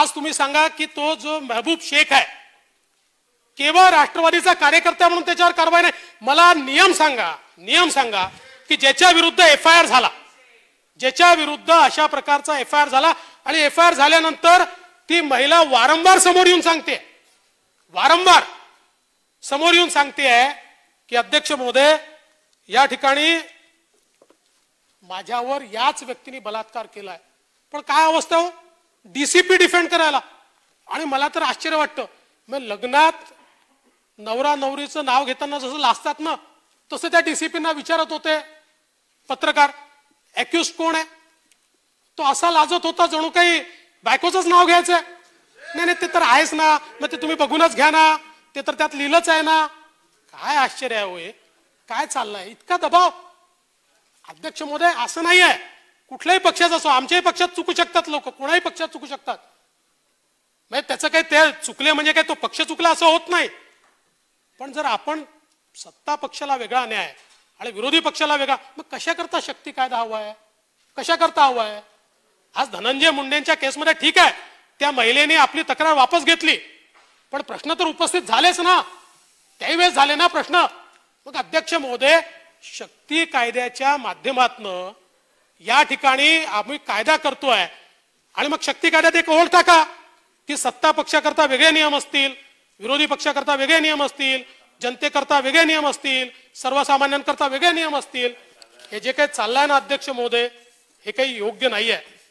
आज तुम्ही सांगा की तो जो महबूब शेख आहे केवळ राष्ट्रवादीचा कार्यकर्ता म्हणून त्याच्यावर कारवाई नाही मला नियम सांगा नियम सांगा की ज्याच्या विरुद्ध एफ आय आर झाला ज्याच्या विरुद्ध अशा प्रकारचा एफ आय आर झाला आणि एफ आय आर झाल्यानंतर ती महिला वारंवार समोर येऊन सांगते वारंवार समोर येऊन सांगते आहे की अध्यक्ष महोदय या ठिकाणी माझ्यावर याच व्यक्तीने बलात्कार केलाय पण काय अवस्था हो डीसीपी डिफेंड करायला आणि मला तर आश्चर्य वाटतं मग लग्नात नवरा नवरीचं नाव घेताना जसं लाजतात ना तसं त्या डीसीपींना विचारत होते पत्रकार अक्युज कोण आहे तो असा लाजत होता जणू काही बायकोचंच नाव घ्यायचं नाही नाही ते तर आहेच ना मग ते तुम्ही बघूनच घ्या ना ते तर त्यात लिहिलंच आहे ना काय आश्चर्य आहे हो काय चाललंय इतका दबाव अध्यक्ष मोदय असं नाही आहे कुठल्याही पक्षाचा असो आमच्याही पक्षात चुकू शकतात लोक कोणाही पक्षात चुकू शकतात म्हणजे त्याचं काही ते चुकले म्हणजे काय तो पक्ष चुकला असं होत नाही पण जर आपण सत्ता पक्षाला वेगळा न्याय आणि विरोधी पक्षाला वेगळा मग कशाकरता शक्ती कायदा हवा आहे कशाकरता हवा आहे आज धनंजय मुंडेंच्या केसमध्ये ठीक आहे त्या महिलेने आपली तक्रार वापस घेतली पण प्रश्न तर उपस्थित झालेच ना त्याही वेळेस झाले ना प्रश्न मग अध्यक्ष महोदय शक्ती कायद्याच्या माध्यमातनं या ठिकाणी आम्ही कायदा करतोय आणि मग शक्ती कायद्यात एक ओळ टाका की सत्ता पक्षाकरता वेगळे नियम असतील विरोधी पक्षाकरता वेगळे नियम असतील जनतेकरता वेगळे नियम असतील सर्वसामान्यांकरता वेगळे नियम असतील हे जे काही चाललंय ना अध्यक्ष महोदय हे काही योग्य नाही आहे